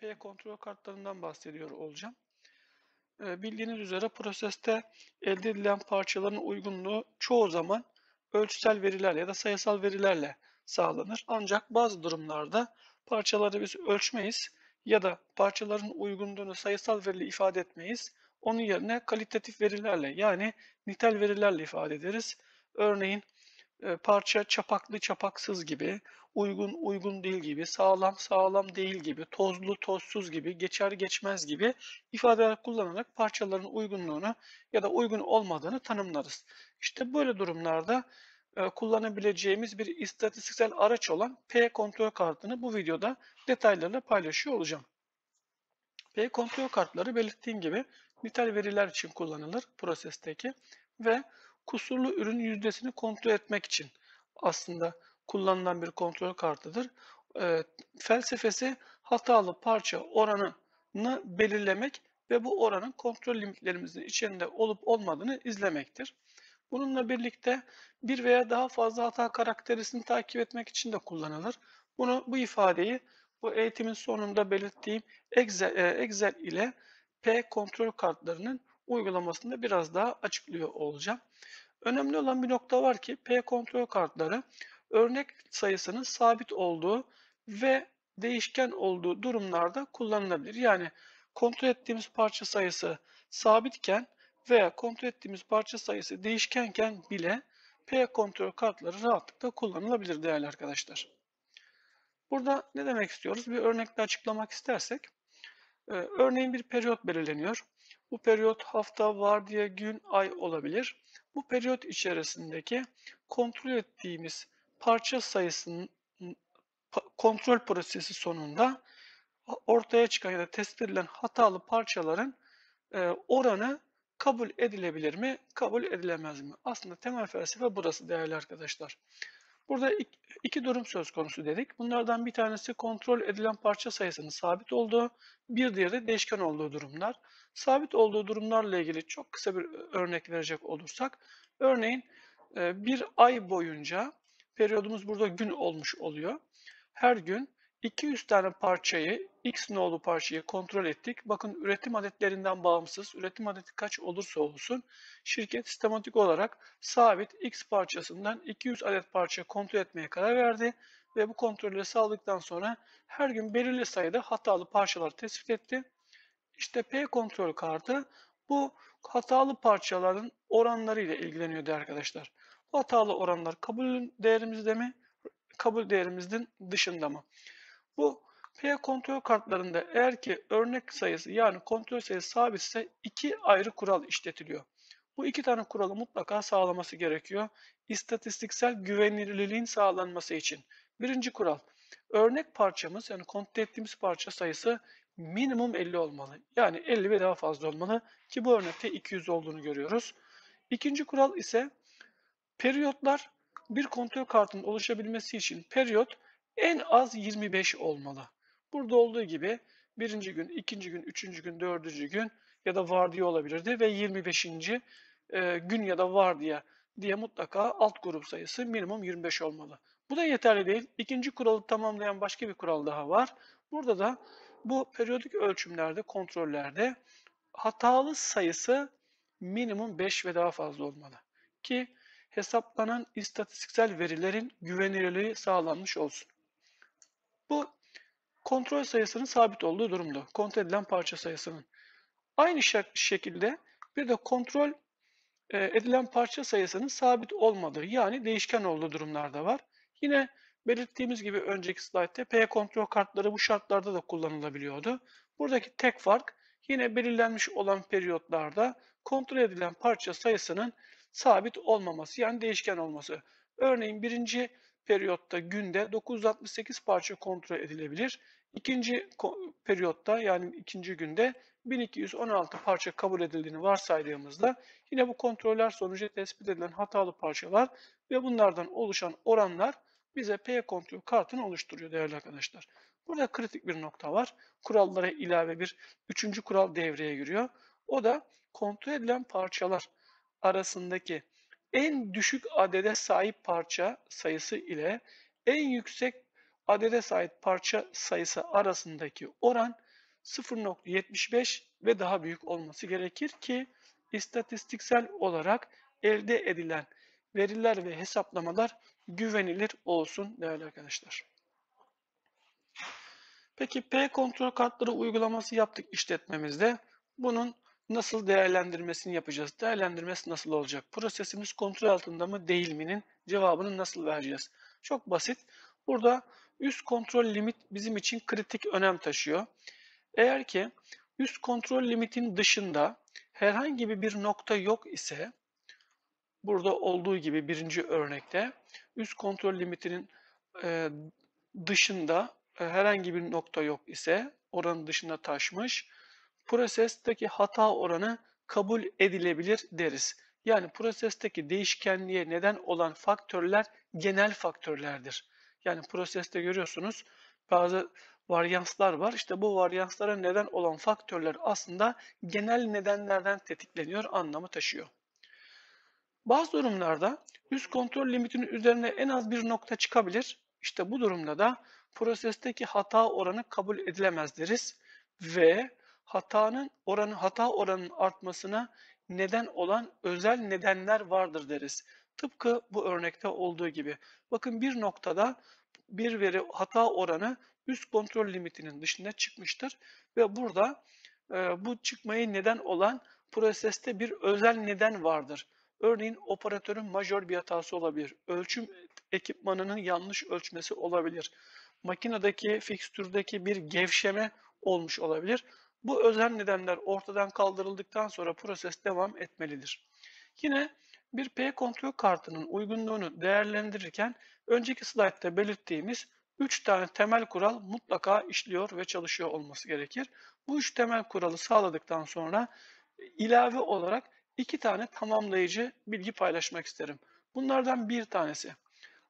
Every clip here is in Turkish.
P kontrol kartlarından bahsediyor olacağım. Ee, bildiğiniz üzere proseste elde edilen parçaların uygunluğu çoğu zaman ölçüsel veriler ya da sayısal verilerle sağlanır. Ancak bazı durumlarda parçaları biz ölçmeyiz ya da parçaların uygunluğunu sayısal veriyle ifade etmeyiz. Onun yerine kalitatif verilerle yani nitel verilerle ifade ederiz. Örneğin e, parça çapaklı çapaksız gibi, uygun uygun değil gibi, sağlam sağlam değil gibi, tozlu tozsuz gibi, geçer geçmez gibi ifadeler kullanarak parçaların uygunluğunu ya da uygun olmadığını tanımlarız. İşte böyle durumlarda e, kullanabileceğimiz bir istatistiksel araç olan P kontrol kartını bu videoda detaylarla paylaşıyor olacağım. P kontrol kartları belirttiğim gibi nitel veriler için kullanılır prosesteki ve kusurlu ürün yüzdesini kontrol etmek için aslında kullanılan bir kontrol kartıdır. E, felsefesi hatalı parça oranını belirlemek ve bu oranın kontrol limitlerimizin içinde olup olmadığını izlemektir. Bununla birlikte bir veya daha fazla hata karakterisini takip etmek için de kullanılır. Bunu bu ifadeyi bu eğitimin sonunda belirttiğim Excel, e, Excel ile P kontrol kartlarının uygulamasında biraz daha açıklıyor olacağım. Önemli olan bir nokta var ki P kontrol kartları örnek sayısının sabit olduğu ve değişken olduğu durumlarda kullanılabilir. Yani kontrol ettiğimiz parça sayısı sabitken veya kontrol ettiğimiz parça sayısı değişkenken bile P kontrol kartları rahatlıkla kullanılabilir değerli arkadaşlar. Burada ne demek istiyoruz? Bir örnekle açıklamak istersek. E, örneğin bir periyot belirleniyor. Bu periyot hafta, vardiya, gün, ay olabilir. Bu periyot içerisindeki kontrol ettiğimiz parça sayısının kontrol prosesi sonunda ortaya çıkan ya da test edilen hatalı parçaların e, oranı kabul edilebilir mi, kabul edilemez mi? Aslında temel felsefe burası değerli arkadaşlar. Burada iki durum söz konusu dedik. Bunlardan bir tanesi kontrol edilen parça sayısının sabit olduğu, bir diğeri de değişken olduğu durumlar. Sabit olduğu durumlarla ilgili çok kısa bir örnek verecek olursak, örneğin e, bir ay boyunca periyodumuz burada gün olmuş oluyor. Her gün 200 tane parçayı, x nolu parçayı kontrol ettik. Bakın üretim adetlerinden bağımsız, üretim adeti kaç olursa olsun şirket sistematik olarak sabit x parçasından 200 adet parça kontrol etmeye karar verdi. Ve bu kontrolü sağladıktan sonra her gün belirli sayıda hatalı parçalar tespit etti. İşte P kontrol kartı bu hatalı parçaların oranları ile ilgileniyordu arkadaşlar. Bu hatalı oranlar kabul değerimizde mi? Kabul değerimizin dışında mı? Bu P kontrol kartlarında eğer ki örnek sayısı yani kontrol sayısı sabitse iki ayrı kural işletiliyor. Bu iki tane kuralı mutlaka sağlaması gerekiyor. İstatistiksel güvenilirliğin sağlanması için. Birinci kural. Örnek parçamız yani kontrol ettiğimiz parça sayısı minimum 50 olmalı. Yani 50 ve daha fazla olmalı ki bu örnekte 200 olduğunu görüyoruz. İkinci kural ise periyotlar bir kontrol kartının oluşabilmesi için periyot en az 25 olmalı. Burada olduğu gibi birinci gün, ikinci gün, üçüncü gün, dördüncü gün ya da vardiya olabilirdi ve 25. gün ya da vardiya diye mutlaka alt grup sayısı minimum 25 olmalı. Bu da yeterli değil. İkinci kuralı tamamlayan başka bir kural daha var. Burada da bu periyodik ölçümlerde, kontrollerde hatalı sayısı minimum 5 ve daha fazla olmalı. Ki hesaplanan istatistiksel verilerin güvenilirliği sağlanmış olsun. Bu kontrol sayısının sabit olduğu durumda. Kontrol edilen parça sayısının. Aynı şekilde bir de kontrol e, edilen parça sayısının sabit olmadığı yani değişken olduğu durumlarda var. Yine belirttiğimiz gibi önceki slaytta P kontrol kartları bu şartlarda da kullanılabiliyordu. Buradaki tek fark yine belirlenmiş olan periyotlarda kontrol edilen parça sayısının sabit olmaması yani değişken olması. Örneğin birinci periyotta günde 968 parça kontrol edilebilir. İkinci periyotta yani ikinci günde 1216 parça kabul edildiğini varsaydığımızda yine bu kontroller sonucu tespit edilen hatalı parçalar ve bunlardan oluşan oranlar bize P kontrol kartını oluşturuyor değerli arkadaşlar. Burada kritik bir nokta var. Kurallara ilave bir üçüncü kural devreye giriyor. O da kontrol edilen parçalar arasındaki en düşük adede sahip parça sayısı ile en yüksek adede sahip parça sayısı arasındaki oran 0.75 ve daha büyük olması gerekir ki istatistiksel olarak elde edilen veriler ve hesaplamalar güvenilir olsun değerli arkadaşlar. Peki P kontrol kartları uygulaması yaptık işletmemizde. Bunun Nasıl değerlendirmesini yapacağız? Değerlendirmesi nasıl olacak? Prosesimiz kontrol altında mı değil mi'nin cevabını nasıl vereceğiz? Çok basit. Burada üst kontrol limit bizim için kritik önem taşıyor. Eğer ki üst kontrol limitin dışında herhangi bir nokta yok ise burada olduğu gibi birinci örnekte üst kontrol limitinin e, dışında e, herhangi bir nokta yok ise oranın dışında taşmış prosesteki hata oranı kabul edilebilir deriz. Yani prosesteki değişkenliğe neden olan faktörler genel faktörlerdir. Yani proseste görüyorsunuz bazı varyanslar var. İşte bu varyanslara neden olan faktörler aslında genel nedenlerden tetikleniyor anlamı taşıyor. Bazı durumlarda üst kontrol limitinin üzerine en az bir nokta çıkabilir. İşte bu durumda da prosesteki hata oranı kabul edilemez deriz ve hatanın oranı hata oranının artmasına neden olan özel nedenler vardır deriz. Tıpkı bu örnekte olduğu gibi. Bakın bir noktada bir veri hata oranı üst kontrol limitinin dışında çıkmıştır ve burada e, bu çıkmayı neden olan proseste bir özel neden vardır. Örneğin operatörün majör bir hatası olabilir. Ölçüm ekipmanının yanlış ölçmesi olabilir. Makinedeki fikstürdeki bir gevşeme olmuş olabilir. Bu özel nedenler ortadan kaldırıldıktan sonra proses devam etmelidir. Yine bir P kontrol kartının uygunluğunu değerlendirirken önceki slaytta belirttiğimiz 3 tane temel kural mutlaka işliyor ve çalışıyor olması gerekir. Bu 3 temel kuralı sağladıktan sonra ilave olarak 2 tane tamamlayıcı bilgi paylaşmak isterim. Bunlardan bir tanesi.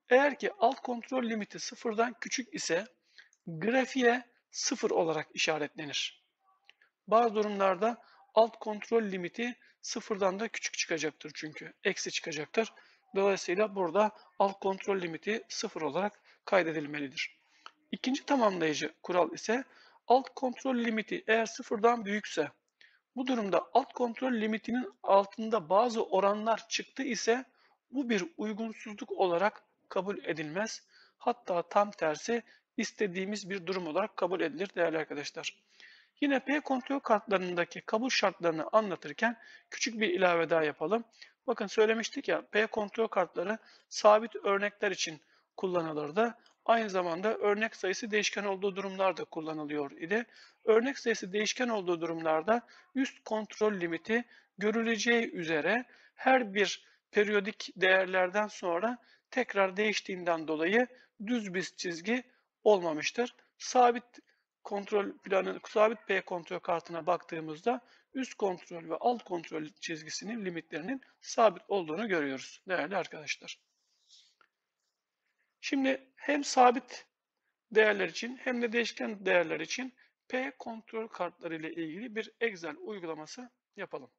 Eğer ki alt kontrol limiti sıfırdan küçük ise grafiğe sıfır olarak işaretlenir. Bazı durumlarda alt kontrol limiti sıfırdan da küçük çıkacaktır çünkü. Eksi çıkacaktır. Dolayısıyla burada alt kontrol limiti sıfır olarak kaydedilmelidir. İkinci tamamlayıcı kural ise alt kontrol limiti eğer sıfırdan büyükse bu durumda alt kontrol limitinin altında bazı oranlar çıktı ise bu bir uygunsuzluk olarak kabul edilmez. Hatta tam tersi istediğimiz bir durum olarak kabul edilir değerli arkadaşlar. Yine P kontrol kartlarındaki kabul şartlarını anlatırken küçük bir ilave daha yapalım. Bakın söylemiştik ya P kontrol kartları sabit örnekler için kullanılırdı aynı zamanda örnek sayısı değişken olduğu durumlarda kullanılıyor idi. Örnek sayısı değişken olduğu durumlarda üst kontrol limiti görüleceği üzere her bir periyodik değerlerden sonra tekrar değiştiğinden dolayı düz bir çizgi olmamıştır. Sabit kontrol planının sabit P kontrol kartına baktığımızda üst kontrol ve alt kontrol çizgisinin limitlerinin sabit olduğunu görüyoruz değerli arkadaşlar. Şimdi hem sabit değerler için hem de değişken değerler için P kontrol kartları ile ilgili bir Excel uygulaması yapalım.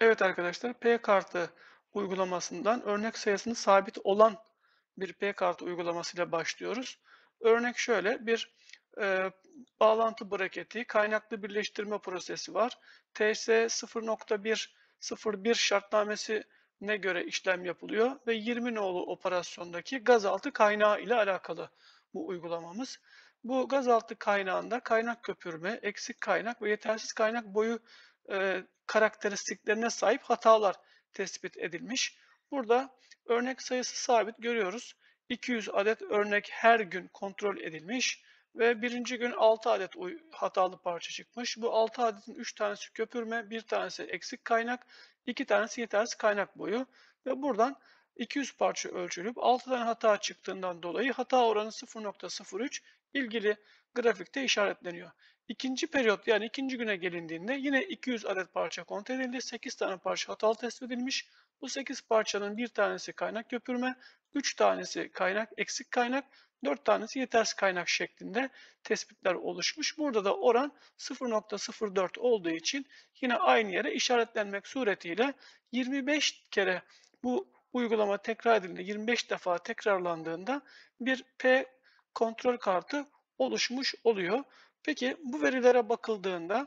Evet arkadaşlar P kartı uygulamasından örnek sayısını sabit olan bir P kartı uygulamasıyla başlıyoruz. Örnek şöyle bir e, bağlantı braketi, kaynaklı birleştirme prosesi var. TS 0.101 şartnamesine göre işlem yapılıyor ve 20 nolu operasyondaki gazaltı kaynağı ile alakalı bu uygulamamız. Bu gazaltı kaynağında kaynak köpürme, eksik kaynak ve yetersiz kaynak boyu e, karakteristiklerine sahip hatalar tespit edilmiş. Burada örnek sayısı sabit görüyoruz. 200 adet örnek her gün kontrol edilmiş ve birinci gün 6 adet hatalı parça çıkmış. Bu 6 adetin 3 tanesi köpürme, 1 tanesi eksik kaynak, 2 tanesi yetersiz kaynak boyu ve buradan 200 parça ölçülüp 6 tane hata çıktığından dolayı hata oranı 0.03, ilgili grafikte işaretleniyor. İkinci periyot yani ikinci güne gelindiğinde yine 200 adet parça kontrol edildi. 8 tane parça hatalı tespit edilmiş. Bu 8 parçanın bir tanesi kaynak köpürme, 3 tanesi kaynak eksik kaynak, 4 tanesi yetersiz kaynak şeklinde tespitler oluşmuş. Burada da oran 0.04 olduğu için yine aynı yere işaretlenmek suretiyle 25 kere bu uygulama tekrar edildiğinde 25 defa tekrarlandığında bir P kontrol kartı oluşmuş oluyor. Peki bu verilere bakıldığında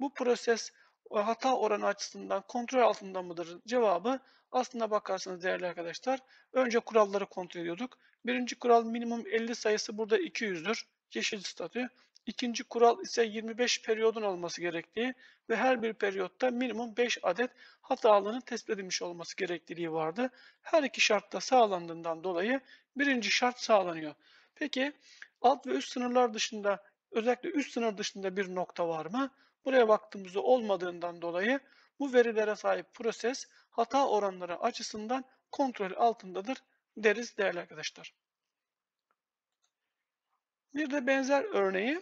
bu proses e, hata oranı açısından kontrol altında mıdır? Cevabı aslında bakarsanız değerli arkadaşlar önce kuralları kontrol ediyorduk. Birinci kural minimum 50 sayısı burada 200'dür. Yeşil statü. İkinci kural ise 25 periyodun olması gerektiği ve her bir periyotta minimum 5 adet hatalının tespit edilmiş olması gerekliliği vardı. Her iki şartta sağlandığından dolayı birinci şart sağlanıyor. Peki alt ve üst sınırlar dışında özellikle üst sınır dışında bir nokta var mı? Buraya baktığımızda olmadığından dolayı bu verilere sahip proses hata oranları açısından kontrol altındadır deriz değerli arkadaşlar. Bir de benzer örneği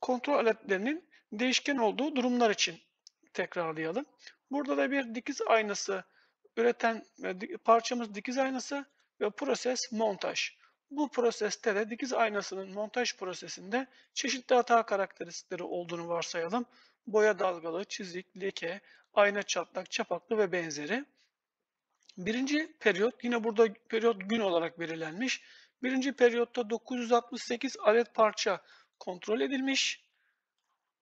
kontrol aletlerinin değişken olduğu durumlar için tekrarlayalım. Burada da bir dikiz aynası üreten e, parçamız dikiz aynası ve proses montaj. Bu proseste de dikiz aynasının montaj prosesinde çeşitli hata karakteristikleri olduğunu varsayalım. Boya dalgalı, çizik, leke, ayna çatlak, çapaklı ve benzeri. Birinci periyot yine burada periyot gün olarak belirlenmiş. Birinci periyotta 968 adet parça kontrol edilmiş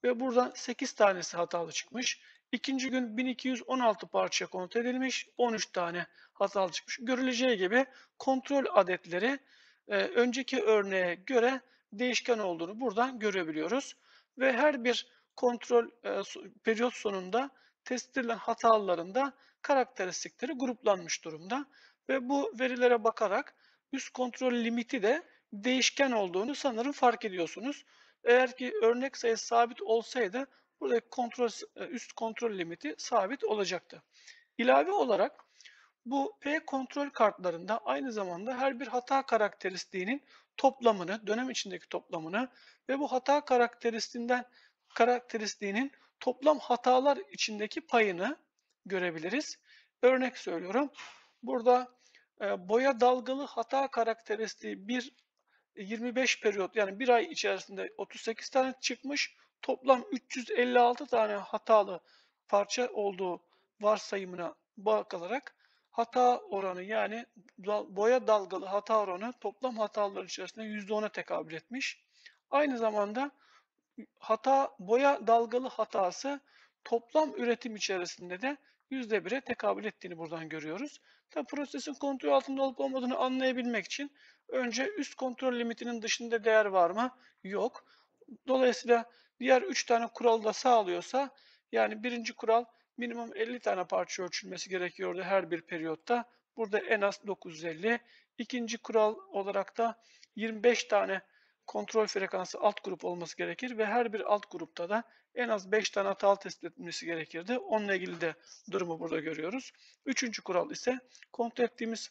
ve buradan 8 tanesi hatalı çıkmış. İkinci gün 1216 parça kontrol edilmiş, 13 tane hatalı çıkmış. Görüleceği gibi kontrol adetleri e, önceki örneğe göre değişken olduğunu buradan görebiliyoruz. Ve her bir kontrol e, periyot sonunda test edilen hatalarında karakteristikleri gruplanmış durumda. Ve bu verilere bakarak üst kontrol limiti de değişken olduğunu sanırım fark ediyorsunuz. Eğer ki örnek sayısı sabit olsaydı buradaki kontrol, üst kontrol limiti sabit olacaktı. İlave olarak bu P kontrol kartlarında aynı zamanda her bir hata karakteristiğinin toplamını, dönem içindeki toplamını ve bu hata karakteristiğinden karakteristiğinin toplam hatalar içindeki payını görebiliriz. Örnek söylüyorum. Burada e, boya dalgalı hata karakteristiği bir 25 e, periyot yani bir ay içerisinde 38 tane çıkmış. Toplam 356 tane hatalı parça olduğu varsayımına bakılarak hata oranı yani boya dalgalı hata oranı toplam hatalar içerisinde %10'a tekabül etmiş. Aynı zamanda hata boya dalgalı hatası toplam üretim içerisinde de %1'e tekabül ettiğini buradan görüyoruz. Tabi prosesin kontrol altında olup olmadığını anlayabilmek için önce üst kontrol limitinin dışında değer var mı? Yok. Dolayısıyla diğer 3 tane kural da sağlıyorsa yani birinci kural minimum 50 tane parça ölçülmesi gerekiyordu her bir periyotta. Burada en az 950. İkinci kural olarak da 25 tane kontrol frekansı alt grup olması gerekir ve her bir alt grupta da en az 5 tane hatalı tespit edilmesi gerekirdi. Onunla ilgili de durumu burada görüyoruz. Üçüncü kural ise kontrol ettiğimiz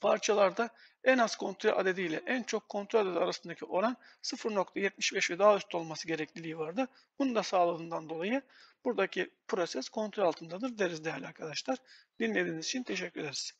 parçalarda en az kontrol adedi ile en çok kontrol adedi arasındaki oran 0.75 ve daha üst olması gerekliliği vardı. Bunu da sağladığından dolayı buradaki proses kontrol altındadır deriz değerli arkadaşlar. Dinlediğiniz için teşekkür ederiz.